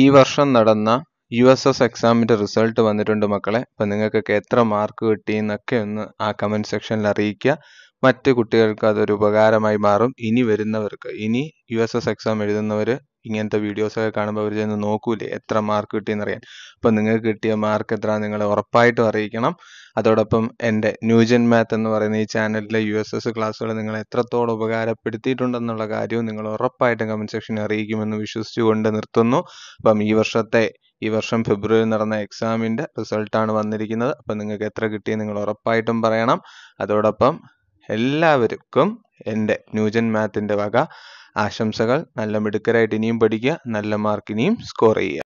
ഈ വർഷം നടന്ന യു എസ് എസ് എക്സാമിൻ്റെ റിസൾട്ട് വന്നിട്ടുണ്ട് മക്കളെ അപ്പം നിങ്ങൾക്കൊക്കെ എത്ര മാർക്ക് കിട്ടി എന്നൊക്കെ ഒന്ന് ആ കമൻറ്റ് സെക്ഷനിൽ അറിയിക്കുക മറ്റ് കുട്ടികൾക്ക് അതൊരു ഉപകാരമായി മാറും ഇനി വരുന്നവർക്ക് ഇനി യു എസ് എസ് എക്സാം എഴുതുന്നവർ ഇങ്ങനത്തെ വീഡിയോസൊക്കെ കാണുമ്പോൾ അവർ ചെന്ന് നോക്കൂലേ എത്ര മാർക്ക് കിട്ടിയെന്ന് അറിയാൻ അപ്പോൾ നിങ്ങൾക്ക് കിട്ടിയ മാർക്ക് എത്ര നിങ്ങൾ ഉറപ്പായിട്ടും അറിയിക്കണം അതോടൊപ്പം എൻ്റെ ന്യൂജൻ മാത്ത് എന്ന് പറയുന്ന ഈ ചാനലിലെ യു എസ് എസ് ക്ലാസ്സുകൾ നിങ്ങൾ എത്രത്തോളം ഉപകാരപ്പെടുത്തിയിട്ടുണ്ടെന്നുള്ള കാര്യവും നിങ്ങൾ ഉറപ്പായിട്ടും കമൻറ്റ് സെക്ഷനിൽ അറിയിക്കുമെന്ന് വിശ്വസിച്ചുകൊണ്ട് നിർത്തുന്നു അപ്പം ഈ വർഷത്തെ ഈ വർഷം ഫെബ്രുവരി നടന്ന എക്സാമിൻ്റെ റിസൾട്ടാണ് വന്നിരിക്കുന്നത് അപ്പം നിങ്ങൾക്ക് എത്ര കിട്ടി നിങ്ങൾ ഉറപ്പായിട്ടും പറയണം അതോടൊപ്പം എല്ലാവർക്കും എൻ്റെ ന്യൂജൻ മാത്തിൻ്റെ വക ആശംസകൾ നല്ല മിടുക്കരായിട്ട് ഇനിയും പഠിക്കുക നല്ല മാർക്ക് ഇനിയും സ്കോർ ചെയ്യുക